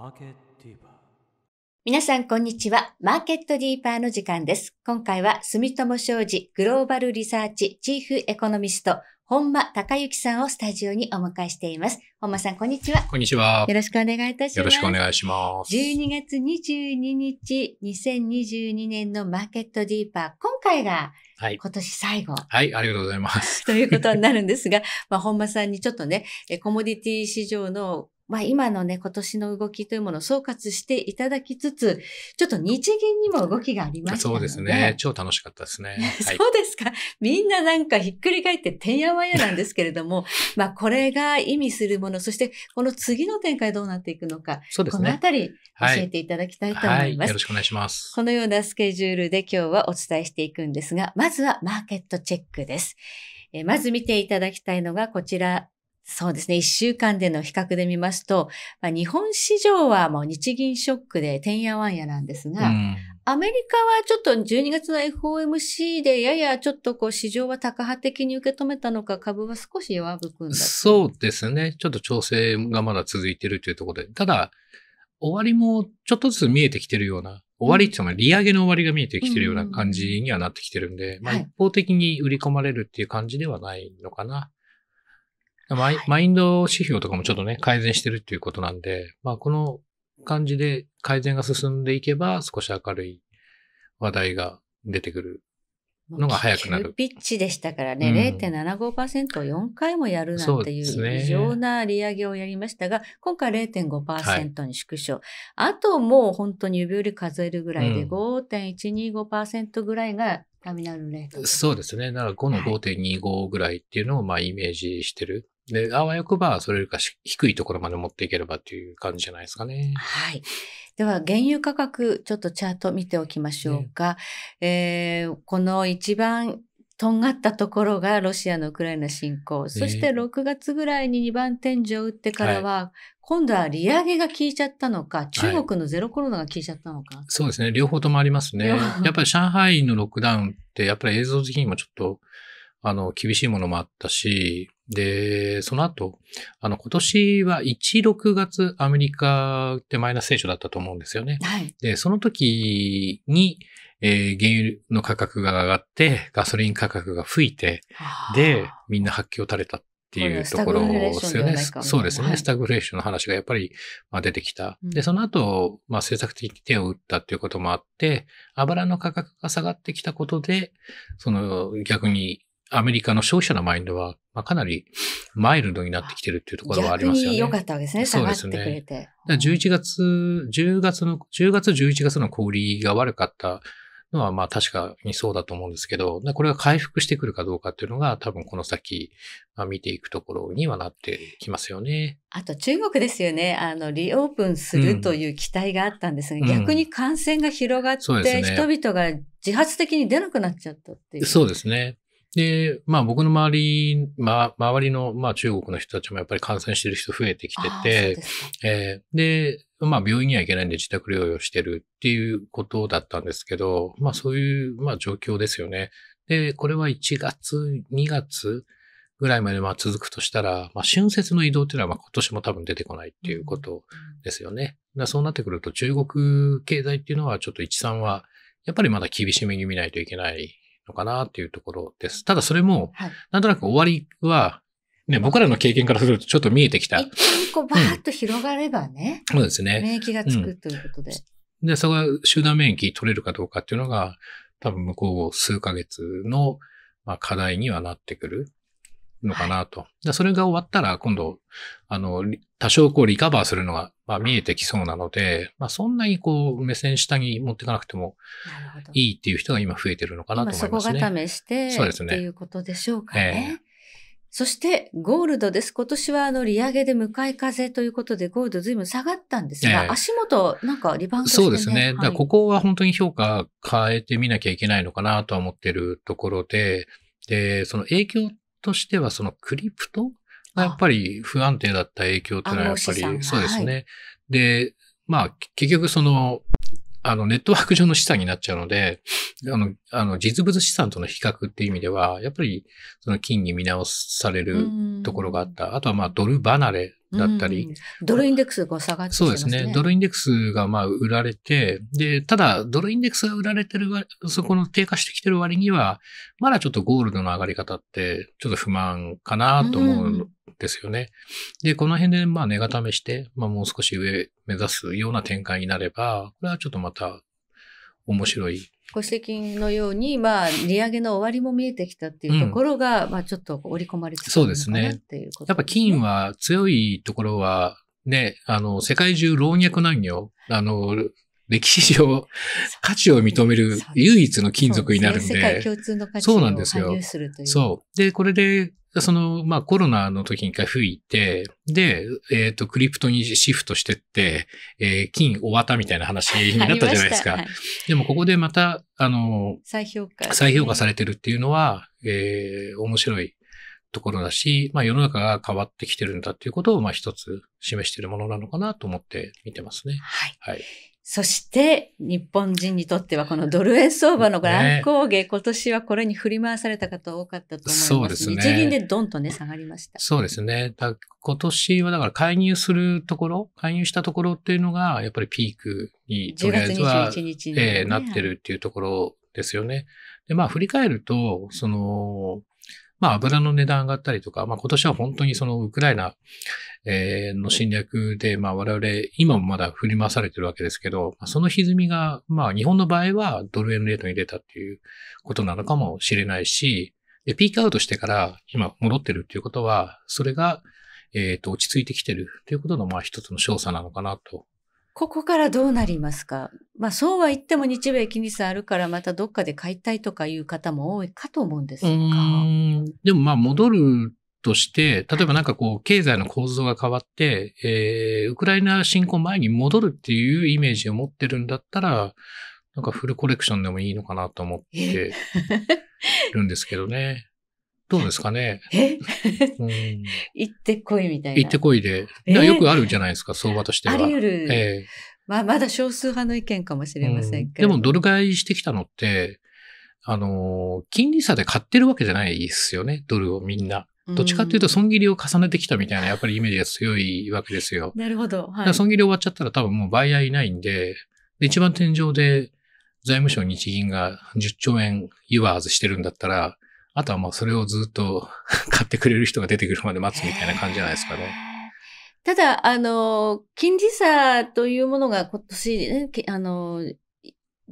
マーーー。ケィ皆さん、こんにちは。マーケットディーパーの時間です。今回は、住友商事グローバルリサーチチーフエコノミスト、本間隆之さんをスタジオにお迎えしています。本間さん、こんにちは。こんにちは。よろしくお願いいたします。よろしくお願いします。12月22日、2022年のマーケットディーパー、今回が、はい、今年最後。はい、ありがとうございます。ということになるんですが、まあ、本間さんにちょっとね、コモディティ市場のまあ今のね、今年の動きというものを総括していただきつつ、ちょっと日銀にも動きがありました、ね、そうですね。超楽しかったですね。そうですか。みんななんかひっくり返っててんやわんやなんですけれども、まあこれが意味するもの、そしてこの次の展開どうなっていくのか、そうですね、このあたり教えていただきたいと思います、はいはい、よろしくお願いします。このようなスケジュールで今日はお伝えしていくんですが、まずはマーケットチェックです。えまず見ていただきたいのがこちらそうですね。一週間での比較で見ますと、まあ、日本市場はもう日銀ショックでてんやわんやなんですが、うん、アメリカはちょっと12月の FOMC でややちょっとこう市場は高派的に受け止めたのか株は少し弱含んだ。そうですね。ちょっと調整がまだ続いてるというところで、ただ終わりもちょっとずつ見えてきてるような、終わりっていうのは利上げの終わりが見えてきてるような感じにはなってきてるんで、うんうん、まあ一方的に売り込まれるっていう感じではないのかな。はいマイはい、マインド指標とかもちょっとね、改善してるっていうことなんで、まあ、この感じで改善が進んでいけば、少し明るい話題が出てくるのが早くなる。ピッチでしたからね、うん、0.75%を4回もやるなんていう異常な利上げをやりましたが、ね、今回0.5%に縮小、はい、あともう本当に指折り数えるぐらいで5.125%ぐらいがターミナルレート、そうですね。だから5の5.25ぐらいっていうのをまあイメージしてる。で、あわよくば、それよりか低いところまで持っていければっていう感じじゃないですかね。はい。では、原油価格、ちょっとチャート見ておきましょうか。ね、えー、この一番とんがったところがロシアのウクライナ侵攻。そして6月ぐらいに2番天井を打ってからは、今度は利上げが効いちゃったのか、中国のゼロコロナが効いちゃったのか、はい、そうですね。両方ともありますね。やっぱり上海のロックダウンって、やっぱり映像的にもちょっとあの、厳しいものもあったし、で、その後、あの、今年は1、6月アメリカってマイナス成長だったと思うんですよね。はい。で、その時に、えー、原油の価格が上がって、ガソリン価格が吹いて、で、みんな発揮を垂れたっていうところですよね。そうですね、はい、スタグフレーションの話がやっぱり、まあ、出てきた。で、その後、まあ、政策的に手を打ったっていうこともあって、油の価格が下がってきたことで、その逆にアメリカの消費者のマインドは、まあ、かなりマイルドになってきてるっていうところはありますよね。良かったわけですね、下がってくれて。ね、11月、10月の、10月、11月の小売りが悪かったのは、まあ確かにそうだと思うんですけど、これが回復してくるかどうかっていうのが、多分この先、まあ、見ていくところにはなってきますよね。あと中国ですよね。あの、リオープンするという期待があったんですが、うん、逆に感染が広がって、うんね、人々が自発的に出なくなっちゃったっていう。そうですね。で、まあ僕の周り、ま、周りの、まあ中国の人たちもやっぱり感染してる人増えてきてて、でえー、で、まあ病院には行けないんで自宅療養してるっていうことだったんですけど、まあそういう、まあ状況ですよね。で、これは1月、2月ぐらいまでまあ続くとしたら、まあ春節の移動っていうのはまあ今年も多分出てこないっていうことですよね。うん、そうなってくると中国経済っていうのはちょっと一さはやっぱりまだ厳しめに見ないといけないのかなっていうところです。ただそれも、なんとなく終わりは、ね、僕らの経験からするとちょっと見えてきた。一うバーッと広がればね、うん。そうですね。免疫がつくということで。うん、で、そこが集団免疫取れるかどうかっていうのが、多分向こう数ヶ月の、まあ、課題にはなってくるのかなと。はい、それが終わったら、今度、あの、多少こうリカバーするのがまあ見えてきそうなので、まあそんなにこう目線下に持っていかなくてもいいっていう人が今増えてるのかなと思いますね。そこが試して、そうですね。っていうことでしょうかね。えーそしてゴールドです。今年はあの利上げで向かい風ということでゴールドずいぶん下がったんですが、え足元なんかリバウンドして、ね、そうですね。はい、だからここは本当に評価変えてみなきゃいけないのかなとは思ってるところで、で、その影響としてはそのクリプトまあ、やっぱり不安定だった影響っていうのはやっぱり、そうですね。はい、で、まあ、結局その、あの、ネットワーク上の資産になっちゃうので、あの、あの、実物資産との比較っていう意味では、やっぱり、その金に見直されるところがあった。あとは、まあ、ドル離れだったり。ドルインデックスが下がってきてますね。そうですね。ドルインデックスがまあ売られて、で、ただドルインデックスが売られてるそこの低下してきてる割には、まだちょっとゴールドの上がり方ってちょっと不満かなと思うんですよね。で、この辺でまあ値固めして、まあもう少し上目指すような展開になれば、これはちょっとまた面白いご指摘のように、まあ、利上げの終わりも見えてきたっていうところが、うん、まあ、ちょっと織り込まれてたそうですね。っていうこと、ね、やっぱ金は強いところは、ね、あの、世界中老若男女、あの、歴史上 価値を認める唯一の金属になるんで。そう、な世界共通のすよ。そう。で、これでその、まあコロナの時に一回吹いて、で、えっ、ー、と、クリプトにシフトしてって、えー、金終わったみたいな話になったじゃないですか。はい、でもここでまた、あの、再評価、ね、再評価されてるっていうのは、えー、面白いところだし、まあ世の中が変わってきてるんだっていうことを、まあ一つ示しているものなのかなと思って見てますね。はい。はいそして日本人にとってはこのドル円相場の乱高下、ね、今年はこれに振り回された方多かったと思います。そうですね。日銀でドンとね、下がりました。そうですね。今年はだから介入するところ、介入したところっていうのがやっぱりピークにとりあえずは、ねえなってるっていうところですよね。で、まあ振り返ると、その、まあ油の値段上がったりとか、まあ今年は本当にそのウクライナ、えの侵略で、まあ我々今もまだ振り回されてるわけですけど、その歪みが、まあ日本の場合はドル円レートに出たっていうことなのかもしれないし、で、ピークアウトしてから今戻ってるっていうことは、それが、えっ、ー、と、落ち着いてきてるっていうことの、まあ一つの勝差なのかなとここからどうなりますかまあそうは言っても日米金利差あるからまたどっかで買いたいとかいう方も多いかと思うんですが。でもまあ戻るとして、例えばなんかこう、経済の構造が変わって、えー、ウクライナ侵攻前に戻るっていうイメージを持ってるんだったら、なんかフルコレクションでもいいのかなと思ってるんですけどね。どうですかね。え、うん、行ってこいみたいな。行ってこいで。よくあるじゃないですか、相場としては。あり得る。えー、まあ、まだ少数派の意見かもしれませんけど。うん、でも、ドル買いしてきたのって、あの、金利差で買ってるわけじゃないですよね、ドルをみんな。どっちかっていうと、損切りを重ねてきたみたいな、やっぱりイメージが強いわけですよ。なるほど。はい、損切り終わっちゃったら多分もうバイヤーいないんで、で一番天井で財務省日銀が10兆円ユアーズしてるんだったら、あとはもうそれをずっと 買ってくれる人が出てくるまで待つみたいな感じじゃないですかね。ただ、あの、金利差というものが今年、ね、あの、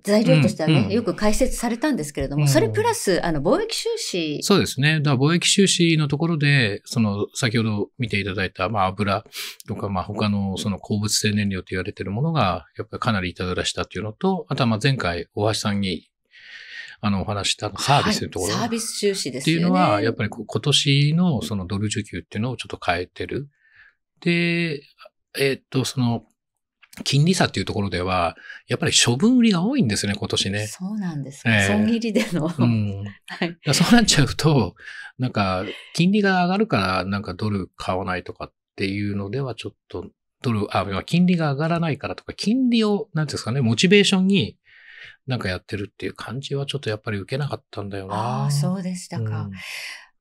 材料としてはね、うんうん、よく解説されたんですけれども、うん、それプラス、あの、貿易収支。そうですね。だから貿易収支のところで、その、先ほど見ていただいた、まあ、油とか、まあ、他の、その、鉱物性燃料と言われているものが、やっぱりかなりいたずらしたというのと、あとは、まあ、前回、大橋さんにあの、お話したサービスというところ、はい、サービス収支です、ね、っていうのは、やっぱり今年のそのドル受給っていうのをちょっと変えてる。で、えー、っと、その、金利差っていうところでは、やっぱり処分売りが多いんですね、今年ね。そうなんですね。えー、損切りでの。うん、はい、そうなっちゃうと、なんか、金利が上がるから、なんかドル買わないとかっていうのでは、ちょっと、ドル、あ、金利が上がらないからとか、金利を、なんですかね、モチベーションに、なんかやってるっていう感じはちょっとやっぱり受けなかったんだよな。ああ、そうでしたか。うん、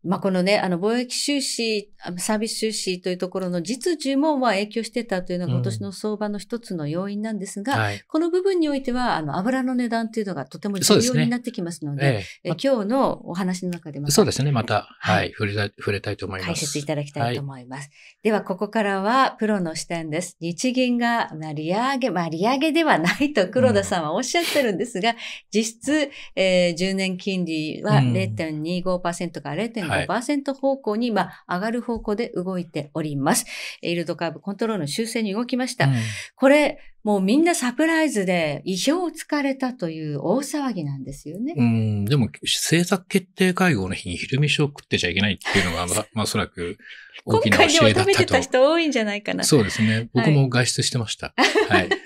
まあ、このね、あの、貿易収支、サービス収支というところの実需も、まあ、影響してたというのが今年の相場の一つの要因なんですが、うんはい、この部分においては、あの、油の値段というのがとても重要になってきますので、でねええ、今日のお話の中でまた。そうですね、また、はい、はい、触れた、触れたいと思います。解説いただきたいと思います。はい、では、ここからは、プロの視点です。日銀が、まあ、利上げ、まあ、利上げではないと黒田さんはおっしゃってるんですが、うん、実質、えー、10年金利は0.25%から0.5%、うん0.5%方向に、まあ、上がる方向で動いております。イールドカーブコントロールの修正に動きました。これ、もうみんなサプライズで意表をつかれたという大騒ぎなんですよね。うん、でも政策決定会合の日に昼飯を食ってちゃいけないっていうのが、まあ、おそらく大きな教えだったと。今回でも食べてた人多いんじゃないかな。そうですね。僕も外出してました。はい。はい、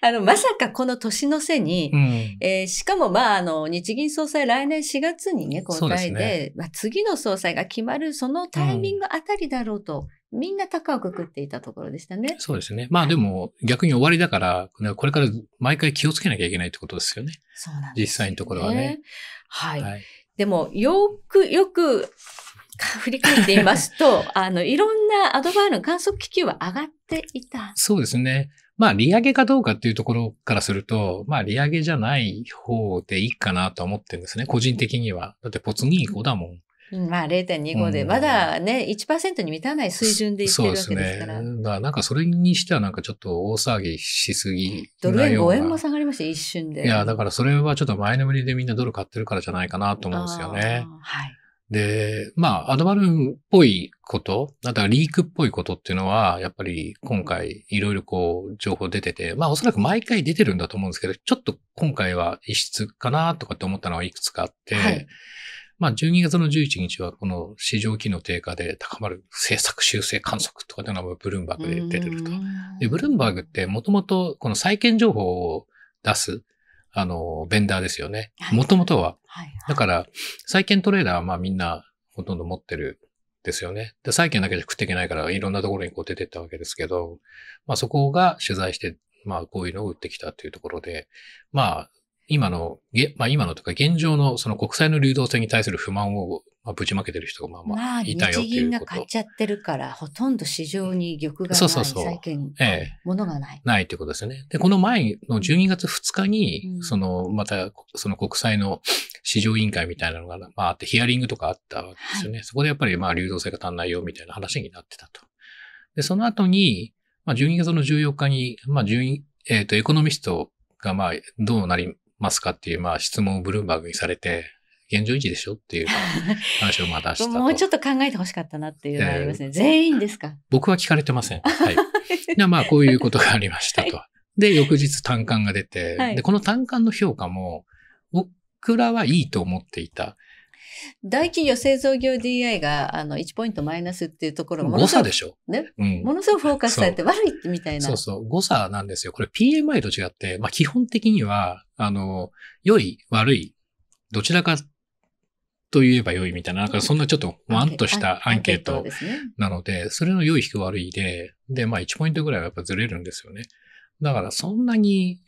あの、まさかこの年の瀬に、うん、えー、しかもまあ、あの、日銀総裁来年4月にね、交代で、でね、まあ、次の総裁が決まるそのタイミングあたりだろうと。うんみんな高く食っていたところでしたね。そうですね。まあでも逆に終わりだから、これから毎回気をつけなきゃいけないってことですよね。そうなんです、ね、実際のところはね。はい。はい、でも、よくよく 振り返ってみますと、あの、いろんなアドバイの観測気球は上がっていた。そうですね。まあ、利上げかどうかっていうところからすると、まあ、利上げじゃない方でいいかなと思ってるんですね。個人的には。だって、ポツニーコだもん。まあ0.25で、まだね、1%に満たない水準でいってるわけですから。そうですね。なんかそれにしてはなんかちょっと大騒ぎしすぎドル円5円も下がりました、一瞬で。いや、だからそれはちょっと前のめりでみんなドル買ってるからじゃないかなと思うんですよね。はい。で、まあ、アドバルーンっぽいこと、あとはリークっぽいことっていうのは、やっぱり今回いろいろこう情報出てて、まあおそらく毎回出てるんだと思うんですけど、ちょっと今回は異質かなとかって思ったのはいくつかあって、はいまあ、12月の11日はこの市場機能低下で高まる政策修正観測とかというのはブルームバーグで出てると。で、ブルームバーグってもともとこの債券情報を出す、あの、ベンダーですよね。もともとは。だから、債券トレーダーはまあみんなほとんど持ってるですよね。で、債券だけじゃ食っていけないから、いろんなところにこう出てったわけですけど、まあそこが取材して、まあこういうのを売ってきたというところで、まあ今の、まあ今のとか現状のその国債の流動性に対する不満をまあ、ぶちまけてる人がまあまあいたよっていうこと。まあ、日銀が買っちゃってるから、ほとんど市場に玉がない、そうそうそう債券、ええ、ものがない。ないということですよね。で、この前の12月2日に、その、また、その国債の市場委員会みたいなのが、まあ、あって、ヒアリングとかあったわけですよね。はい、そこでやっぱり、まあ、流動性が足んないよみたいな話になってたと。で、その後に、まあ、12月の14日に、まあ、順位、えっ、ー、と、エコノミストが、まあ、どうなり、ますかっていう、まあ、質問をブルームバーグにされて、現状維持でしょっていう 話をま出したもうちょっと考えてほしかったなっていうのはありますね。えー、全員ですか僕は聞かれてません。はい。でまあ、こういうことがありましたと。はい、で、翌日単管が出て、はい、で、この単管の評価も、僕らはいいと思っていた。大企業製造業 DI があの1ポイントマイナスっていうところも誤差でしょ。ね、うん。ものすごくフォーカスされて悪いみたいな。そうそう誤差なんですよ。これ PMI と違って、まあ基本的には、あの、良い、悪い、どちらかと言えば良いみたいな、なんかそんなちょっとワンとしたアンケートなので、それの良い引く悪いで、で、まあ1ポイントぐらいはやっぱずれるんですよね。だからそんなに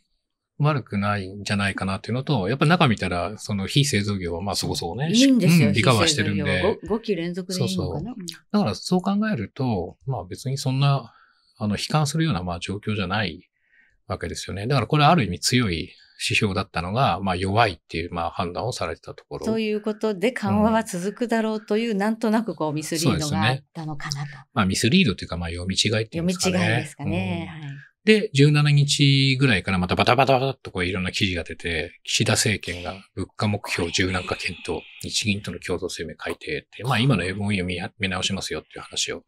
悪くないんじゃないかなっていうのと、やっぱ中見たら、その非製造業はまあそこそこね、いいんですよ、うん、リカバーしてるんで5。5期連続でいいのかなそうそうだからそう考えると、まあ別にそんな、あの、悲観するようなまあ状況じゃないわけですよね。だからこれある意味強い指標だったのが、まあ、弱いっていうまあ判断をされてたところ。ということで緩和は続くだろうという、うん、なんとなくこうミスリードがあったのかなと。ね、まあミスリードというかまあ読み違いっていうんですかね。読み違いですかね。うん、はいで、17日ぐらいからまたバタバタバタっとこういろんな記事が出て、岸田政権が物価目標柔軟化検討、日銀との共同声明改定って、まあ今の英文を読み直しますよっていう話を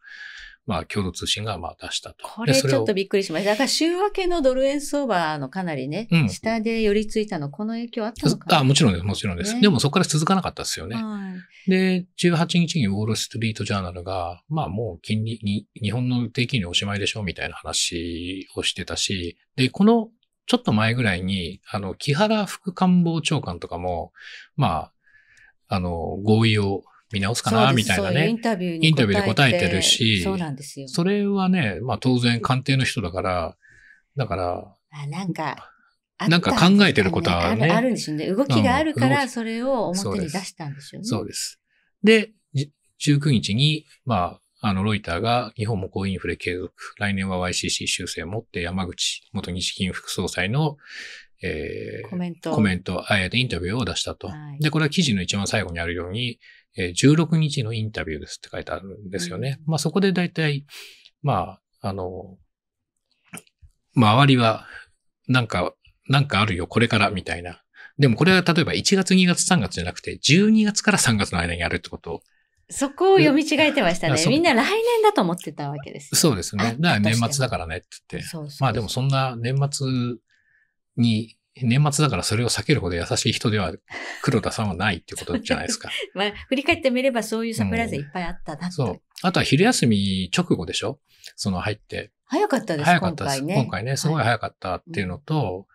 まあ、共同通信がまあ出したと。これちょっとびっくりしました。だから週明けのドル円相場のかなりね、うん、下で寄りついたの、この影響あったのかあもちろんです、もちろんです。ね、でもそこから続かなかったですよね。はい、で、18日にウォール・ストリート・ジャーナルが、まあもう金利に、日本の低金利おしまいでしょみたいな話をしてたし、で、このちょっと前ぐらいに、あの、木原副官房長官とかも、まあ、あの、合意を見直すかな、みたいなね。インタビューに答えてるし、そうなんですよ。それはね、まあ当然官邸の人だから、だから、あなんか、なんか考えてることはね。あるんですよね。動きがあるから、それを表に出したんでしょうね。そうです。で、19日に、まあ、あの、ロイターが日本も高インフレ継続、来年は YCC 修正をもって山口元日銀副総裁の、えー、コメント、コメント、あえてインタビューを出したと。はい、で、これは記事の一番最後にあるように、え16日のインタビューですって書いてあるんですよね。まあそこで大体、まあ、あの、周りは、なんか、なんかあるよ、これから、みたいな。でもこれは例えば1月、2月、3月じゃなくて、12月から3月の間にやるってことをそこを読み違えてましたね。みんな来年だと思ってたわけです。そうですね。だから年末だからねって言って。そうそうそうまあでもそんな年末に年末だからそれを避けるほど優しい人では黒田さんはないってことじゃないですか。まあ、振り返ってみればそういうサプライズいっぱいあったな、うん、そう。あとは昼休み直後でしょその入って。早かったです早かったです。今回ね。今回ね、すごい早かったっていうのと、はい、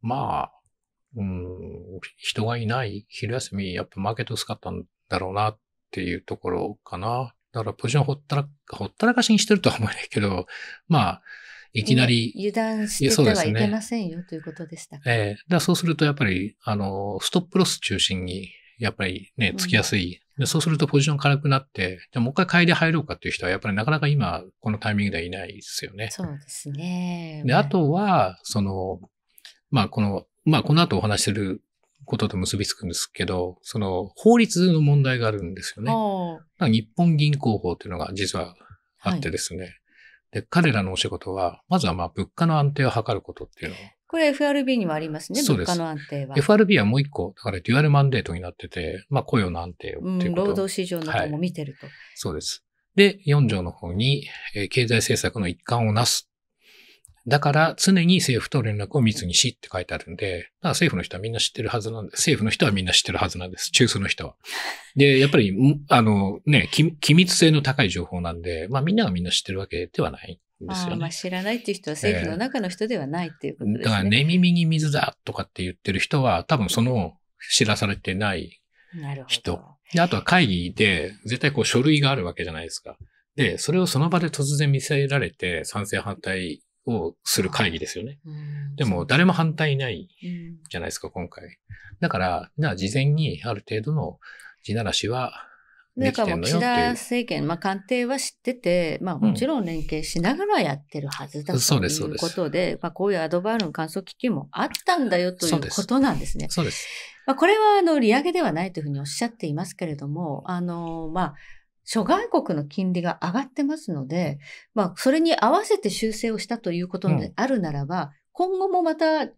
まあ、うん、人がいない昼休み、やっぱマーケット薄かったんだろうなっていうところかな。だからポジションほったら、ほったらかしにしてるとは思えないけど、まあ、いきなり。油断してはいけませんよ、ね、ということでしたか。ええー、だそうするとやっぱり、あの、ストップロス中心に、やっぱりね、つきやすい。でそうするとポジション軽くなって、じゃもう一回買いで入ろうかっていう人は、やっぱりなかなか今、このタイミングではいないですよね。そうですね。で、あとは、その、まあ、この、まあ、この後お話しすることと結びつくんですけど、その法律の問題があるんですよね。日本銀行法というのが実はあってですね、はい、で、彼らのお仕事は、まずはまあ物価の安定を図ることっていうのを。これ FRB にもありますね、す物価の安定は。FRB はもう一個、だからデュアルマンデートになってて、まあ雇用の安定をっていうこと、うん、労働市場の方も見てると、はい、そうです。で、4条の方に、えー、経済政策の一環をなすだから常に政府と連絡を密にしって書いてあるんで、政府の人はみんな知ってるはずなんです。政府の人はみんな知ってるはずなんです。中枢の人は。で、やっぱり、あのね、機密性の高い情報なんで、まあみんながみんな知ってるわけではないですよね。まあ知らないっていう人は政府の中の人ではないっていうことですね。えー、だから寝耳に水だとかって言ってる人は、多分その知らされてない人。で、あとは会議で絶対こう書類があるわけじゃないですか。で、それをその場で突然見せられて賛成反対をする会議ですよね。でも誰も反対ないじゃないですか、今回。だから、な事前にある程度の地ならしはだから岸田政権、まあ、官邸は知ってて、まあ、もちろん連携しながらやってるはずだということで、まあ、こういうアドバールの観測機器もあったんだよということなんですね。そうですまあ、これはあの利上げではないというふうにおっしゃっていますけれども、あのまあ、諸外国の金利が上がってますので、まあ、それに合わせて修正をしたということであるならば、うん、今後もまた、ち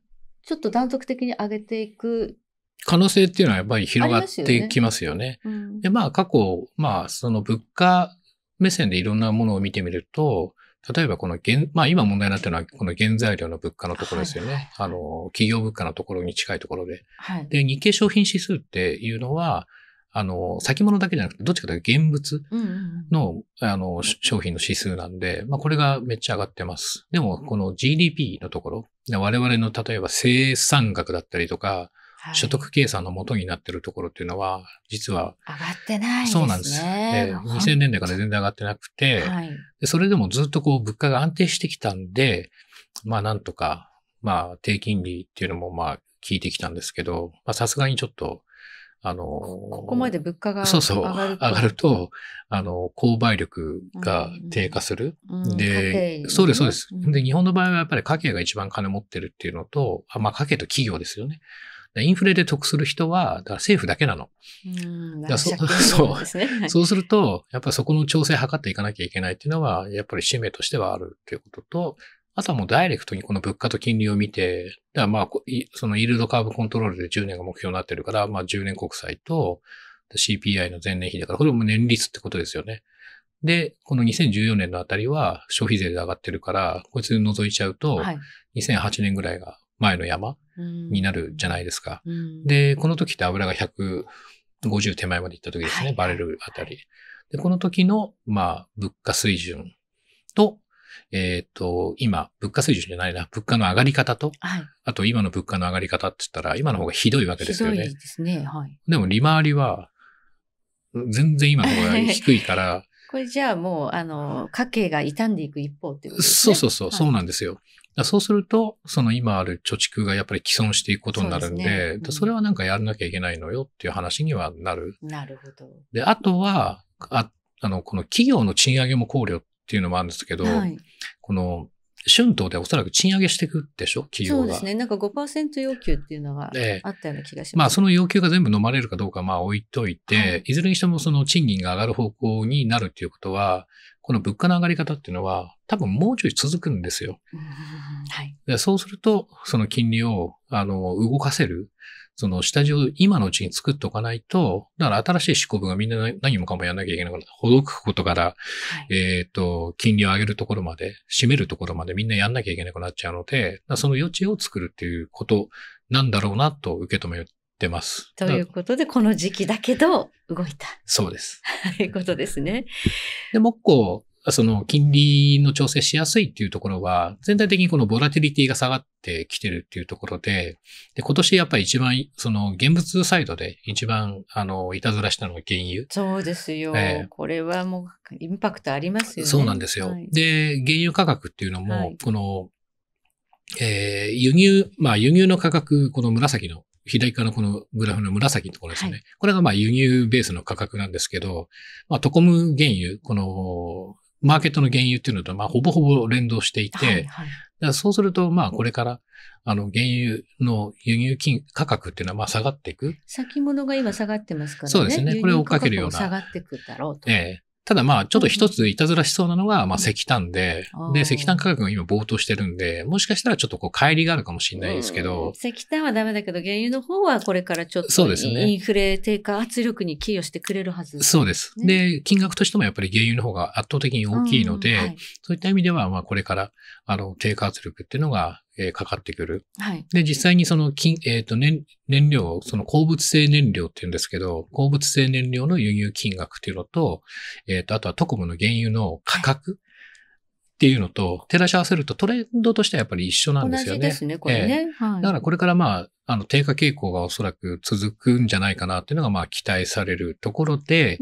ょっと断続的に上げていく。可能性っていうのはやっぱり広がっていきますよね。あよねうん、で、まあ、過去、まあ、その物価目線でいろんなものを見てみると、例えばこの現、まあ今問題になってるのはこの原材料の物価のところですよね。はい、あの、企業物価のところに近いところで。はい、で、日経商品指数っていうのは、あの、先物だけじゃなくて、どっちかというと現物の、うんうんあの、商品の指数なんで、まあ、これがめっちゃ上がってます。でも、この GDP のところ、我々の例えば生産額だったりとか、はい、所得計算の元になってるところっていうのは、実は。上がってない、ね、そうなんです。え2000年代から全然上がってなくて、はい、それでもずっとこう、物価が安定してきたんで、まあ、なんとか、まあ、低金利っていうのも、まあ、聞いてきたんですけど、まあ、さすがにちょっと、あの、ここまで物価が上がると。そうそう、上がると、あの、購買力が低下する。うんで、ね、そうです、そうです。で、日本の場合はやっぱり家計が一番金持ってるっていうのと、まあ家計と企業ですよね。インフレで得する人は、だから政府だけなの。うんそ、ね、そう。そうすると、やっぱりそこの調整を図っていかなきゃいけないっていうのは、やっぱり使命としてはあるっていうことと、あとはもうダイレクトにこの物価と金利を見て、だまあ、そのイールドカーブコントロールで10年が目標になってるから、まあ10年国債と CPI の前年比だから、これも年率ってことですよね。で、この2014年のあたりは消費税で上がってるから、こいつ覗いちゃうと、2008年ぐらいが前の山になるじゃないですか。で、この時って油が150手前まで行った時ですね、はい、バレルあたり。で、この時の、まあ、物価水準と、えっ、ー、と、今、物価水準じゃないな、物価の上がり方と、はい、あと今の物価の上がり方って言ったら、今の方がひどいわけですよね。ひどいですね。はい。でも利回りは、全然今の方が低いから、これじゃあもう、あの、家計が傷んでいく一方ってことですね。そうそうそう、はい、そうなんですよ。そうすると、その今ある貯蓄がやっぱり既存していくことになるんで、そ、ねうん、それはなんかやらなきゃいけないのよっていう話にはなる。なるほど。で、あとは、ああの、この企業の賃上げも考慮っていうのもあるんですけど、はい、この春闘でおそらく賃上げしていくでしょ、企業が。そうですね。なんか5%要求っていうのがあったような気がします。まあ、その要求が全部飲まれるかどうか、まあ、置いといて、はい、いずれにしてもその賃金が上がる方向になるっていうことは、この物価の上がり方っていうのは、多分もうちょい続くんですよ。はい、そうすると、その金利を、あの、動かせる、その下地を今のうちに作っておかないと、だから新しい執行部がみんな何もかもやんなきゃいけなくなる。ほどくことから、はい、えっ、と、金利を上げるところまで、締めるところまでみんなやんなきゃいけなくなっちゃうので、その余地を作るっていうことなんだろうなと受け止めてます。ということで、この時期だけど動いた。そうです。ということですね。で、もう一個、その金利の調整しやすいっていうところは、全体的にこのボラティリティが下がってきてるっていうところで、で今年やっぱり一番、その現物サイドで一番、あの、いたずらしたのが原油。そうですよ、えー、これはもうインパクトありますよね。そうなんですよ。はい、で、原油価格っていうのも、この、はい、えー、輸入、まあ輸入の価格、この紫の左側のこのグラフの紫のところですね。はい、これがまあ輸入ベースの価格なんですけど、まあトコム原油、このマーケットの原油っていうのと、まあ、ほぼほぼ連動していて、はいはい、そうすると、まあ、これから、あの、原油の輸入金価格っていうのは、まあ、下がっていく。先物が今下がってますからね。そうですね。これを追っかけるような。下がっていくだろうと。ええただまあ、ちょっと一ついたずらしそうなのが、まあ石炭で、で、石炭価格が今暴騰してるんで、もしかしたらちょっとこう、帰りがあるかもしれないですけど、石炭はダメだけど、原油の方はこれからちょっと、そうですね。インフレ低下圧力に寄与してくれるはず、そうです。で、金額としてもやっぱり原油の方が圧倒的に大きいので、そういった意味では、まあ、これから、あの、低下圧力っていうのが、えー、かかってくる。はい。で、実際にその金、えっ、ー、と、ね、燃料、その鉱物性燃料って言うんですけど、鉱物性燃料の輸入金額っていうのと、えっ、ー、と、あとは特務の原油の価格。はいっていうのと照らし合わせるとトレンドとしてはやっぱり一緒なんですよね。同じですね、これね。えはい、だからこれからまあ、あの、低下傾向がおそらく続くんじゃないかなっていうのがまあ期待されるところで、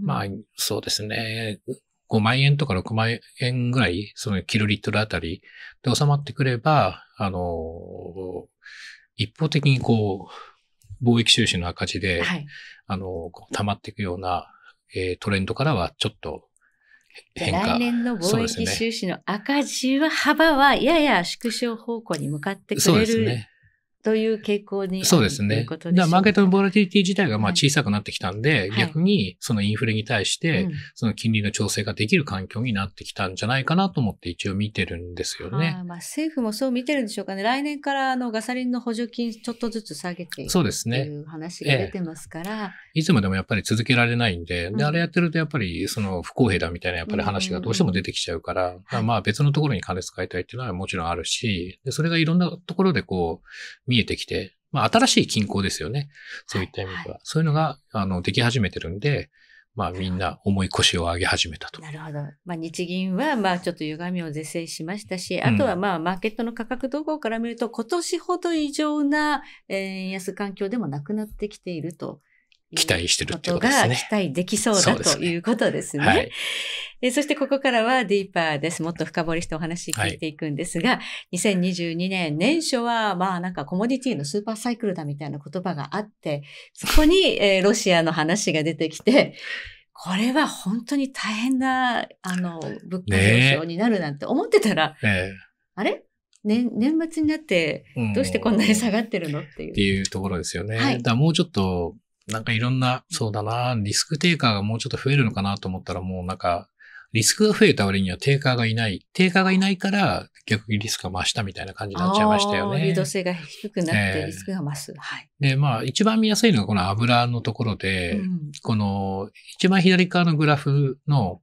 まあ、そうですね。5万円とか6万円ぐらい、そのキロリットルあたりで収まってくれば、あの、一方的にこう、貿易収支の赤字で、はい、あの、溜まっていくような、えー、トレンドからはちょっと変化。来年の貿易収支の赤字は、幅はやや縮小方向に向かってくれる、ね、という傾向にそうですね。というマーケットのボラティリティ自体がまあ小さくなってきたんで、はい、逆にそのインフレに対して、その金利の調整ができる環境になってきたんじゃないかなと思って一応見てるんですよね。あまあ、政府もそう見てるんでしょうかね。来年からあのガソリンの補助金ちょっとずつ下げていくそうですね。いう話が出てますから、ええ、いつもでもやっぱり続けられないんで、で、あれやってるとやっぱりその不公平だみたいなやっぱり話がどうしても出てきちゃうから、まあ別のところに金使いたいっていうのはもちろんあるし、でそれがいろんなところでこう、見えてきて、まあ、新しい均衡ですよね。そういった意味では。はいはい、そういうのが、あの、でき始めてるんで、まあ、みんな重い腰を上げ始めたと。なるほど。まあ、日銀は、まあ、ちょっと歪みを是正しましたし、あとは、まあ、マーケットの価格動向から見ると、今年ほど異常な、円安環境でもなくなってきていると期待してるっていうことですね。期待できそうだということですね。そ、ねはい、そしてここからはディーパーです。もっと深掘りしてお話聞いていくんですが、はい、2022年年初は、まあなんかコモディティのスーパーサイクルだみたいな言葉があって、そこに、えー、ロシアの話が出てきて、これは本当に大変な、あの、物価上昇になるなんて思ってたら、ねね、あれ年年末になって、どうしてこんなに下がってるのっていう。っていうところですよね。はい、だもうちょっと、なんかいろんな、そうだな、リスクテイカーがもうちょっと増えるのかなと思ったら、もうなんか、リスクが増えた割にはテイカーがいない。テイカーがいないから、逆にリスクが増したみたいな感じになっちゃいましたよね。流動性が低くなってリスクが増す。えー、はい。で、まあ、一番見やすいのがこの油のところで、うん、この、一番左側のグラフの、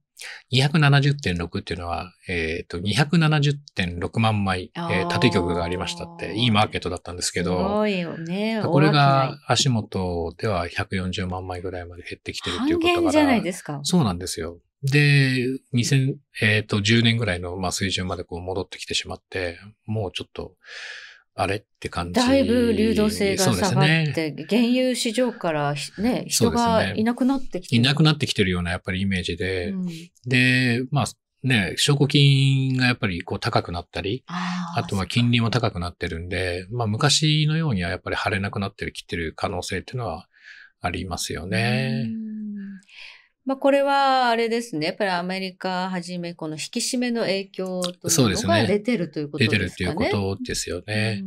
270.6っていうのは、えっ、ー、と、270.6万枚、えー、縦曲がありましたって、いいマーケットだったんですけど、すごいよね。これが足元では140万枚ぐらいまで減ってきてるっていうことから。じゃないですか。そうなんですよ。で、2 0 0えー、10年ぐらいの、まあ、水準までこう戻ってきてしまって、もうちょっと、あれって感じだいぶ流動性が下がって、ね、原油市場からね、人がいなくなってきてる、ね、いなくなってきてるようなやっぱりイメージで、うん、で、まあね、証拠金がやっぱりこう高くなったり、あとは金利も高くなってるんで、まあ昔のようにはやっぱり貼れなくなってきてる可能性っていうのはありますよね。うまあ、これはあれですね、やっぱりアメリカはじめ、この引き締めの影響というのが出てるということですね。出てるということですよね。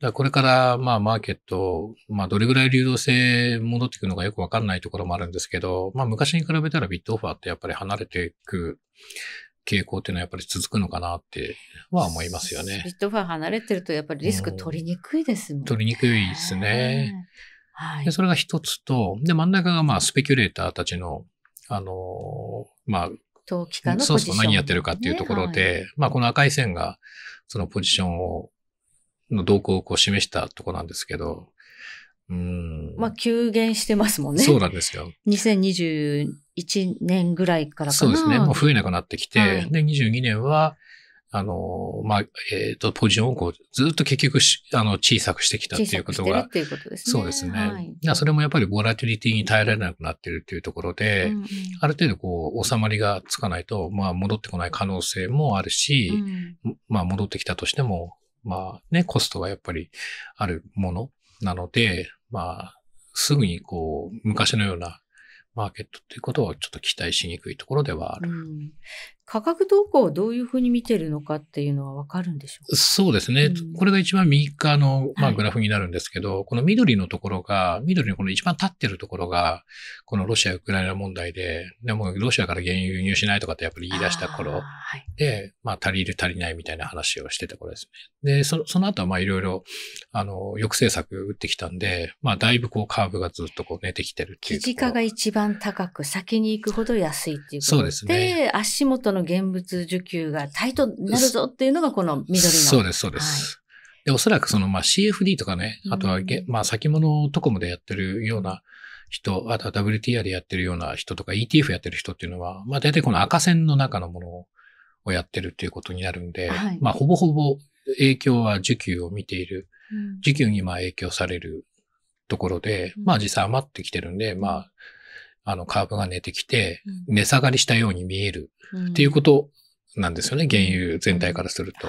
だこれから、まあ、マーケット、まあ、どれぐらい流動性戻ってくるのかよくわかんないところもあるんですけど、まあ、昔に比べたらビットオファーってやっぱり離れていく傾向っていうのはやっぱり続くのかなっては思いますよね。ビットファー離れてるとやっぱりリスク取りにくいですもんね。取りにくいですね。はい、でそれが一つと、で、真ん中がまあスペキュレーターたちのあの、まあ、のそうそう何やってるかっていうところで、ねはい、まあこの赤い線がそのポジションを、の動向をこう示したとこなんですけど、うん。まあ急減してますもんね。そうなんですよ。2021年ぐらいからかな。そうですね。もう増えなくなってきて、はい、で、22年は、あの、まあ、えっ、ー、と、ポジションをこう、ずっと結局あの、小さくしてきたっていうことが。っていうことですね。そうですね。はい、それもやっぱりボラティリティに耐えられなくなってるっていうところで、うんうん、ある程度こう、収まりがつかないと、まあ、戻ってこない可能性もあるし、うん、まあ、戻ってきたとしても、まあね、コストがやっぱりあるものなので、まあ、すぐにこう、昔のようなマーケットっていうことはちょっと期待しにくいところではある。うん、価格動向をどういうふうに見てるのかっていうのはわかるんでしょうかそうですね、うん。これが一番右側の、まあ、グラフになるんですけど、はい、この緑のところが、緑のこの一番立ってるところが、このロシア・ウクライナ問題で、でもロシアから原油輸入しないとかってやっぱり言い出した頃で、はい、まあ足りる足りないみたいな話をしてた頃ですね。で、そその後はまあいろいろ、あの、抑制策打ってきたんで、まあだいぶこうカーブがずっとこう寝てきてるっていう。基地化が一番高く、先に行くほど安いっていうことで。そうですね。で、足元のの現物需給がタイトになるぞっていうのがこの緑の。そうです、そうです。はい、で、おそらくその、まあ、CFD とかね、あとは、うん、まあ、先物トコムでやってるような人、あとは w t i でやってるような人とか ETF やってる人っていうのは、まあ、大体この赤線の中のものをやってるっていうことになるんで、はい、まあ、ほぼほぼ影響は需給を見ている。需給にまあ影響されるところで、まあ実際余ってきてるんで、まああの、カーブが寝てきて、値下がりしたように見えるっていうことなんですよね、原油全体からすると。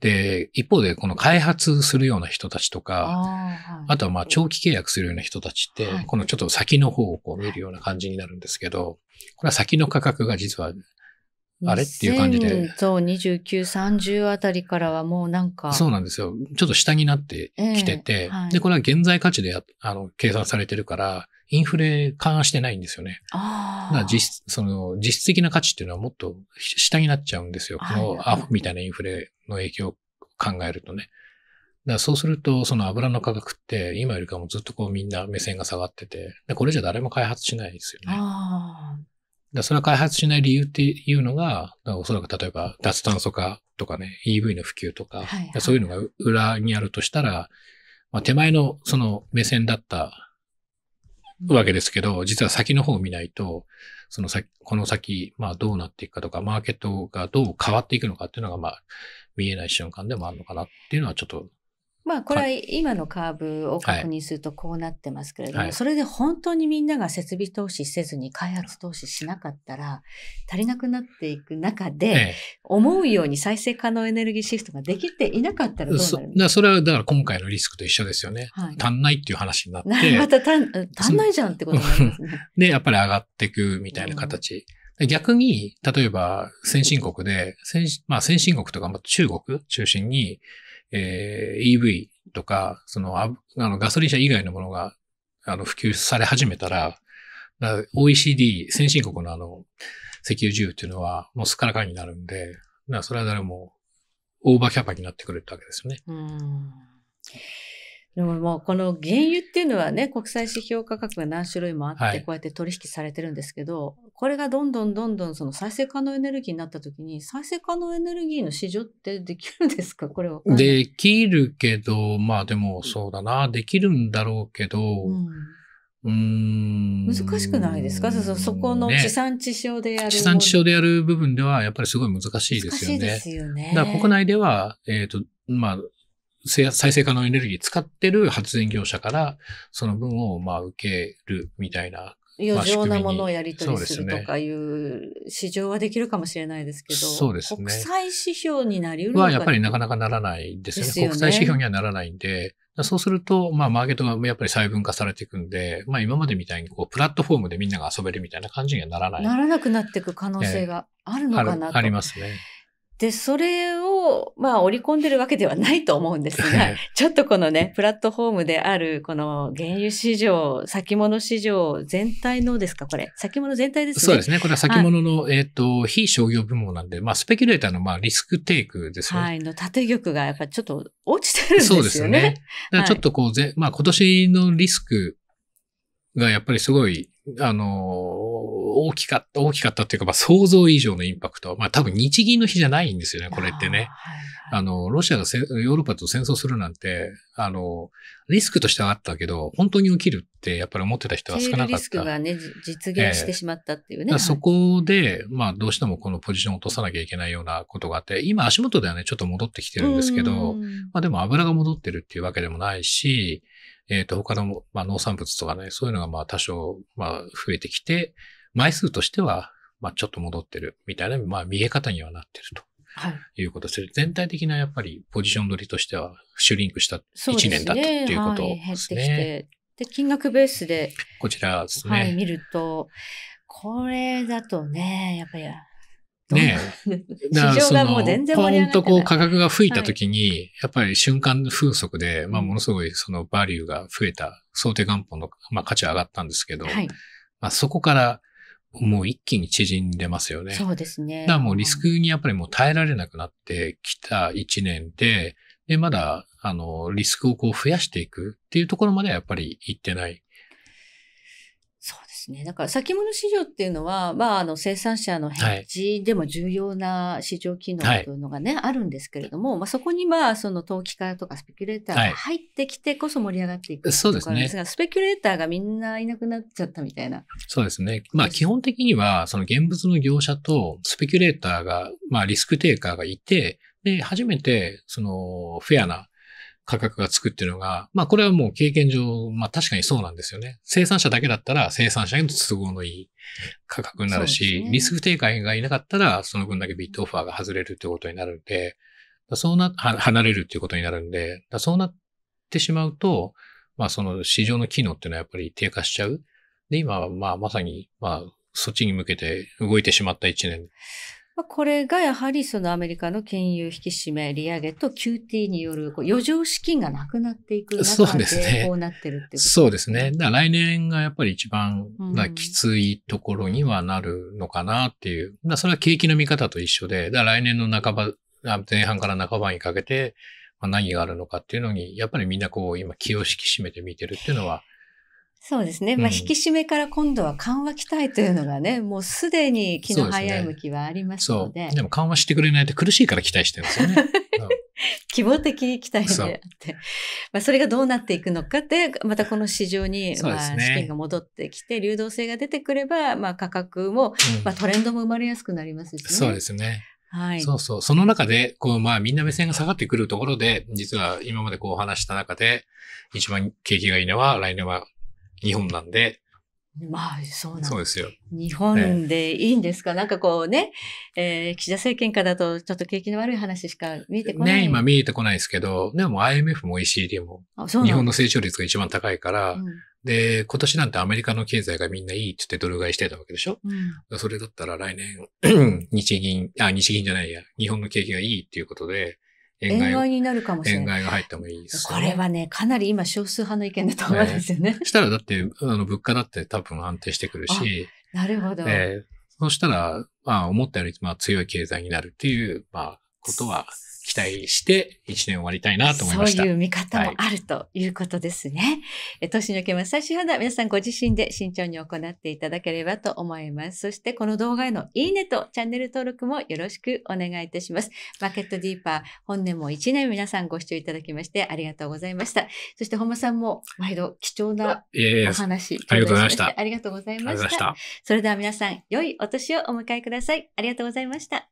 で、一方で、この開発するような人たちとか、あ,、あとはまあ長期契約するような人たちって、はい、このちょっと先の方をこう見るような感じになるんですけど、これは先の価格が実は、あれっていう感じで。そう、29、30あたりからはもうなんか。そうなんですよ。ちょっと下になってきてて、えーはい、で、これは現在価値であの計算されてるから、インフレ緩和してないんですよね。あ実質、その、実質的な価値っていうのはもっと下になっちゃうんですよ。このアフみたいなインフレの影響を考えるとね。だそうすると、その油の価格って、今よりかもずっとこうみんな目線が下がってて、でこれじゃ誰も開発しないですよね。あだそれは開発しない理由っていうのが、おそらく例えば脱炭素化とかね、EV の普及とか、はいはい、そういうのが裏にあるとしたら、まあ、手前のその目線だったわけですけど、実は先の方を見ないと、その先、この先、まあどうなっていくかとか、マーケットがどう変わっていくのかっていうのが、まあ見えない瞬間でもあるのかなっていうのはちょっとまあこれは今のカーブを確認するとこうなってますけれども、はいはい、それで本当にみんなが設備投資せずに開発投資しなかったら足りなくなっていく中で、思うように再生可能エネルギーシフトができていなかったらどうなるんか、すそれはだから今回のリスクと一緒ですよね。はい、足んないっていう話になって。また足んないじゃんってことになりますね。で、やっぱり上がっていくみたいな形。うん、逆に、例えば先進国で、先まあ、先進国とか中国中心に、えー、EV とか、そのあのガソリン車以外のものがあの普及され始めたら、ら OECD、先進国のあの、石油自由っていうのはもうすっからかんになるんで、なそれは誰もオーバーキャパになってくるってわけですよね。うんでももうこの原油っていうのはね、国際指標価格が何種類もあって、こうやって取引されてるんですけど、これがどんどんどんどんその再生可能エネルギーになった時に、再生可能エネルギーの市場ってできるんですか これは。できるけど、まあでもそうだな、できるんだろうけど、うんうん難しくないですかそそこの地産地消でやる、ね、地産地消でやる部分ではやっぱりすごい難しいですよね。ですよね。だから国内では、えっ、ー、と、まあ、再生可能エネルギー使ってる発電業者からその分をまあ受けるみたいな余剰なものをやり取りするとかいう市場はできるかもしれないですけど、そうですね、国際指標になりうるのはやっぱりなかなかならないですね。すね国際指標にはならないんで、そうすると、まあ、マーケットがやっぱり細分化されていくんで、まあ、今までみたいに、こう、プラットフォームでみんなが遊べるみたいな感じにはならない。ならなくなっていく可能性があるのかなと。えあありますね。で、それをを、まあ、織り込んでるわけではないと思うんですが、ちょっとこのね、プラットフォームである、この原油市場、先物市場全体のですか、これ。先物全体ですね。そうですね。これは先物の、はい、えっ、ー、と、非商業部門なんで、まあ、スペキュレーターの、まあ、リスクテイクですよね。はい、の縦玉がやっぱちょっと落ちてるんですよね。そうですよね。ちょっとこう、ぜ、まあ、今年のリスクがやっぱりすごい、あの大きかった、大きかったっていうか、まあ、想像以上のインパクト。まあ、多分日銀の日じゃないんですよね、これってね。あ,、の、ロシアがヨーロッパと戦争するなんて、あの、リスクとしてはあったけど、本当に起きるってやっぱり思ってた人は少なかった。リスクがね、実現してしまったっていうね。えー、そこで、まあ、どうしてもこのポジションを落とさなきゃいけないようなことがあって、今足元ではね、ちょっと戻ってきてるんですけど、まあ、でも油が戻ってるっていうわけでもないし、えっ、と、他の、まあ、農産物とかね、そういうのがまあ多少、まあ、増えてきて、枚数としては、まあ、ちょっと戻ってるみたいな、まあ、見え方にはなってると。はい、いうことです。全体的なやっぱりポジション取りとしてはシュリンクした1年だったっていうことですね。で、ねはい、金額ベースで。こちらですね。はい、見ると、これだとね、やっぱりねえ。市場がもう全然ない。ポンとこう価格が吹いた時に、はい、やっぱり瞬間風速で、まあものすごいそのバリューが増えた、想定元本の、まあ、価値は上がったんですけど、はい、まあそこからもう一気に縮んでますよね。そうですね。だからもうリスクにやっぱりもう耐えられなくなってきた一年で、で、まだ、あの、リスクをこう増やしていくっていうところまではやっぱり行ってない。ですね。だから先物市場っていうのは、まあ、あの生産者のヘッジでも重要な市場機能というのがね、はい、あるんですけれども、まあ、そこにまあその投機家とかスペキュレーターが入ってきてこそ盛り上がっていくそうですね。ですが、スペキュレーターがみんないなくなっちゃったみたいな。そうですね。まあ基本的には、その現物の業者とスペキュレーターが、まあリスクテイカーがいて、で、初めて、その、フェアな価格がつくっていうのが、まあこれはもう経験上、まあ確かにそうなんですよね。生産者だけだったら生産者への都合のいい価格になるし、ね、リスク低下がいなかったらその分だけビットオファーが外れるってことになるんで、そうな、離れるっていうことになるんで、そうなってしまうと、まあその市場の機能っていうのはやっぱり低下しちゃう。で、今はまあまさに、まあそっちに向けて動いてしまった一年これがやはりそのアメリカの金融引き締め、利上げと QT による余剰資金がなくなっていく中でこうなってるってことそうですね。から来年がやっぱり一番きついところにはなるのかなっていう。うん、それは景気の見方と一緒で、来年の半ば、前半から半ばにかけて何があるのかっていうのに、やっぱりみんなこう今気を引き締めて見てるっていうのは、そうですね。まあ、引き締めから今度は緩和期待というのがね、うん、もうすでに気の早い向きはありますので。でね、でも緩和してくれないと苦しいから期待してるんですよね。希望的期待であって。まあ、それがどうなっていくのかで、またこの市場に、まあ、資金が戻ってきて、流動性が出てくれば、まあ、価格も、まあ、トレンドも生まれやすくなりますしね。そうですね。はい。そうそう。その中で、こう、まあ、みんな目線が下がってくるところで、実は今までこう話した中で、一番景気がいいのは、来年は日本なんで。まあ、そうなんですよ。日本でいいんですか、ね、なんかこうね、えー、岸田政権下だとちょっと景気の悪い話しか見えてこない。ね、今見えてこないですけど、でも IMF も ECD も、日本の成長率が一番高いから、で、今年なんてアメリカの経済がみんないいって言ってドル買いしてたわけでしょ、うん、それだったら来年 日銀、あ、日銀じゃないや、日本の景気がいいっていうことで、円買になるかもしれない。円買いが入ってもいいです、これはね、かなり今少数派の意見だと思うんですよね。えしたらだって、あの、物価だって多分安定してくるし。なるほど。えー、そしたら、まあ、思ったより、まあ、強い経済になるっていう、まあ、ことは。期待して一年終わりたいなと思いました。そういう見方もあるということですね。はい、年の件は最終判断、皆さんご自身で慎重に行っていただければと思います。そしてこの動画へのいいねとチャンネル登録もよろしくお願いいたします。マーケットディーパー、本年も一年皆さんご視聴いただきましてありがとうございました。そして本間さんも毎度貴重なお話、ありがとうございました。ありがとうございました。それでは皆さん、良いお年をお迎えください。ありがとうございました。